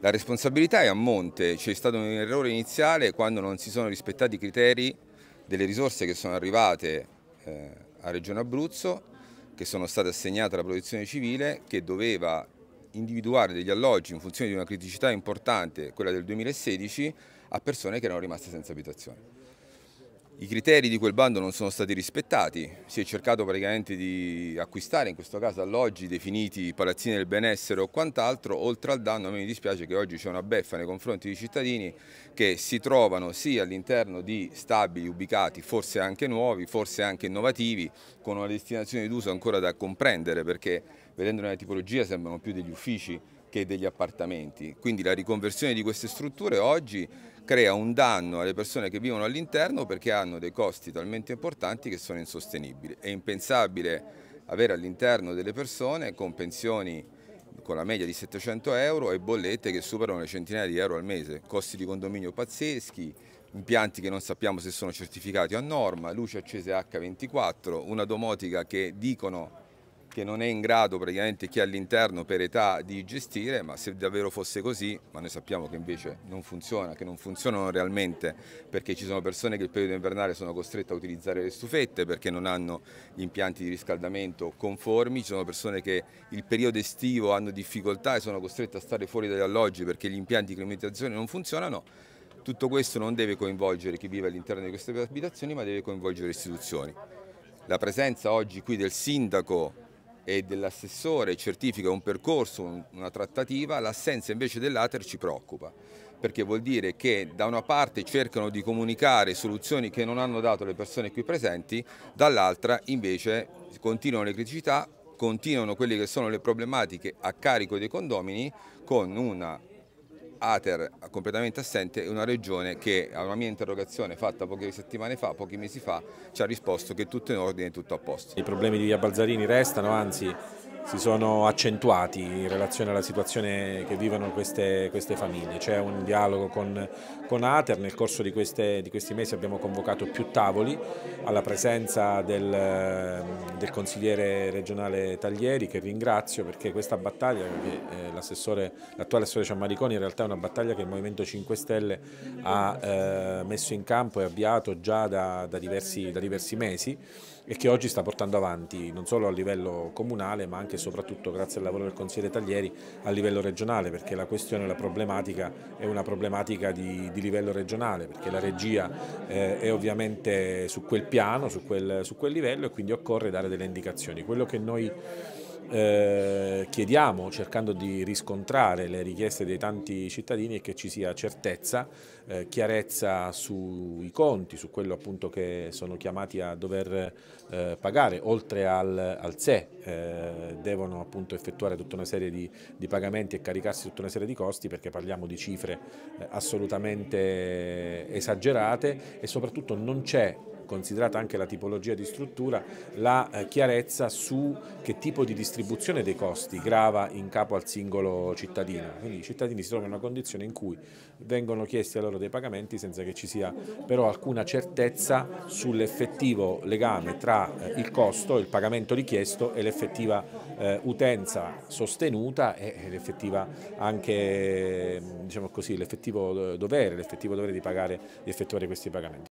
La responsabilità è a monte, c'è stato un errore iniziale quando non si sono rispettati i criteri delle risorse che sono arrivate eh, a Regione Abruzzo, che sono state assegnate alla protezione civile, che doveva individuare degli alloggi in funzione di una criticità importante, quella del 2016, a persone che erano rimaste senza abitazione. I criteri di quel bando non sono stati rispettati, si è cercato praticamente di acquistare in questo caso alloggi definiti palazzini del benessere o quant'altro, oltre al danno a me mi dispiace che oggi c'è una beffa nei confronti dei cittadini che si trovano sì all'interno di stabili ubicati, forse anche nuovi, forse anche innovativi, con una destinazione d'uso ancora da comprendere perché vedendo la tipologia sembrano più degli uffici che degli appartamenti. Quindi la riconversione di queste strutture oggi crea un danno alle persone che vivono all'interno perché hanno dei costi talmente importanti che sono insostenibili. È impensabile avere all'interno delle persone con pensioni con la media di 700 euro e bollette che superano le centinaia di euro al mese, costi di condominio pazzeschi, impianti che non sappiamo se sono certificati a norma, luci accese H24, una domotica che dicono che non è in grado praticamente chi è all'interno per età di gestire, ma se davvero fosse così, ma noi sappiamo che invece non funziona, che non funzionano realmente perché ci sono persone che il periodo invernale sono costrette a utilizzare le stufette perché non hanno gli impianti di riscaldamento conformi, ci sono persone che il periodo estivo hanno difficoltà e sono costrette a stare fuori dagli alloggi perché gli impianti di climatizzazione non funzionano. Tutto questo non deve coinvolgere chi vive all'interno di queste abitazioni ma deve coinvolgere le istituzioni. La presenza oggi qui del sindaco e dell'assessore certifica un percorso, una trattativa, l'assenza invece dell'ATER ci preoccupa perché vuol dire che da una parte cercano di comunicare soluzioni che non hanno dato le persone qui presenti, dall'altra invece continuano le criticità, continuano quelle che sono le problematiche a carico dei condomini con una Ater completamente assente è una regione che a una mia interrogazione fatta poche settimane fa, pochi mesi fa, ci ha risposto che tutto in ordine e tutto a posto. I problemi di Via Balzarini restano, anzi si sono accentuati in relazione alla situazione che vivono queste, queste famiglie. C'è un dialogo con, con, Ater, nel corso di, queste, di, questi mesi abbiamo convocato più tavoli alla presenza del del consigliere regionale Taglieri che ringrazio perché questa battaglia che eh, l'attuale assessore Ciammariconi in realtà è una battaglia che il Movimento 5 Stelle ha eh, messo in campo e avviato già da, da, diversi, da diversi mesi e che oggi sta portando avanti non solo a livello comunale ma anche e soprattutto grazie al lavoro del consigliere Taglieri a livello regionale perché la questione, la problematica è una problematica di, di livello regionale perché la regia eh, è ovviamente su quel piano, su quel, su quel livello e quindi occorre dare delle indicazioni. Quello che noi eh, chiediamo, cercando di riscontrare le richieste dei tanti cittadini, è che ci sia certezza, eh, chiarezza sui conti, su quello appunto che sono chiamati a dover eh, pagare, oltre al, al sé eh, devono appunto effettuare tutta una serie di, di, pagamenti e caricarsi tutta una serie di costi perché parliamo di cifre eh, assolutamente esagerate e soprattutto non c'è considerata anche la tipologia di struttura, la eh, chiarezza su che tipo di distribuzione dei costi grava in capo al singolo cittadino. Quindi i cittadini si trovano in una condizione in cui vengono chiesti a loro dei pagamenti senza che ci sia però alcuna certezza sull'effettivo legame tra eh, il costo, il pagamento richiesto e l'effettiva eh, utenza sostenuta e l'effettiva anche diciamo così, l'effettivo dovere, l'effettivo dovere di pagare, di effettuare questi pagamenti.